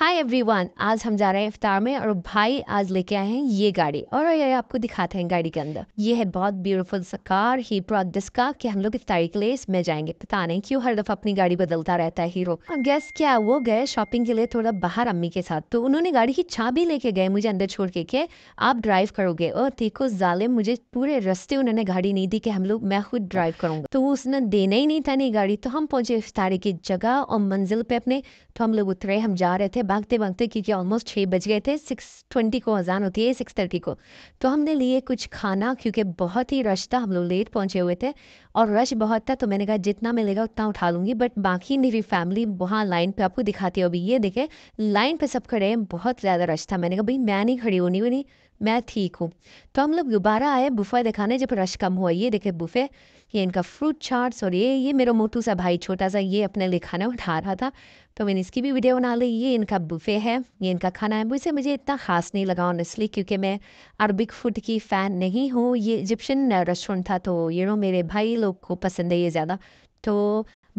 hi everyone आज हम जा रहे हैं इफ्तार में और भाई आज लेके आए हैं ये गाड़ी और ये आपको दिखाते हैं गाड़ी के अंदर ये है बहुत ब्यूटीफुल सा कार ही ब्रॉट कि हम लोग इफ्तारी के लिए इसमें जाएंगे पता नहीं क्यों हर दफा अपनी गाड़ी बदलता रहता है हीरो गैस क्या वो गए शॉपिंग के लिए थोड़ा बाहर अम्मी के साथ तो उन्होंने गाड़ी की चाबी लेके गए मुझे अंदर छोड़ के, के आप ड्राइव करोगे और देखो जालिम मुझे पूरे रस्ते उन्होंने गाड़ी नहीं दी कि हम लोग मैं खुद ड्राइव करूंगा तो उसने देना ही नहीं था नहीं गाड़ी तो हम पहुंचे इफ्तारी की जगह और मंजिल पे अपने तो हम लोग उतरे हम जा रहे थे भागते भागते क्योंकि ऑलमोस्ट छः बज गए थे सिक्स ट्वेंटी को अजान होती है सिक्स थर्टी को तो हमने लिए कुछ खाना क्योंकि बहुत ही रश था हम लोग लेट पहुँचे हुए थे और रश बहुत था तो मैंने कहा जितना मिलेगा उतना उठा लूँगी बट बाकी मेरी फैमिली वहाँ लाइन पे आपको दिखाती है अभी ये देखे लाइन पे सब खड़े हैं बहुत ज़्यादा रश था मैंने कहा भाई मैं नहीं खड़ी होनी नहीं मैं ठीक हूँ तो हम लोग दोबारा आए बुफे दिखाने जब रश कम हुआ ये देखे बुफे ये इनका फ्रूट चाट्स और ये ये मेरा मोटू सा भाई छोटा सा ये अपने लिए खाना उठा रहा था तो मैंने इसकी भी वीडियो बना ली ये इनका बुफे है ये इनका खाना है इसे मुझे इतना खास नहीं लगा ऑनेस्टली क्योंकि मैं अरबिक फूड की फ़ैन नहीं हूँ ये इजिप्शियन रेस्टोरेंट था तो ये नो मेरे भाई लोग को पसंद है ये ज़्यादा तो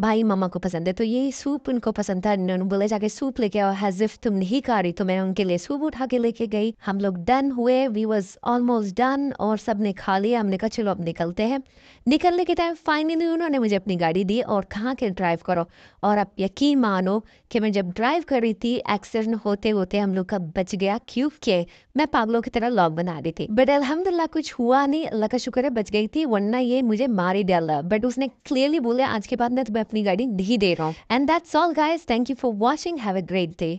भाई मामा को पसंद है तो ये सूप उनको पसंद था उन्होंने बोले जाके सूप लेके आओ हजिफ तुम नहीं खा रही तो मैं उनके लिए सूप उठा के लेके गई हम लोग डन हुए वी वॉज ऑलमोस्ट डन और सब ने खा लिया हमने कहा चलो अब निकलते हैं निकलने के टाइम फाइनली उन्होंने मुझे अपनी गाड़ी दी और कहाँ के ड्राइव करो और आप यकीन मानो कि मैं जब ड्राइव कर रही थी एक्सीडेंट होते होते हम लोग का बच गया क्योंकि मैं पागलों की तरह लॉक बना रही थी बट अलहमदुल्ला कुछ हुआ नहीं अल्लाह का शुक्र है बच गई थी वरना ये मुझे मारी डाला बट उसने क्लियरली बोले आज के बाद मैं अपनी गाड़ी नहीं दे रहा हूँ and that's all guys thank you for watching have a great day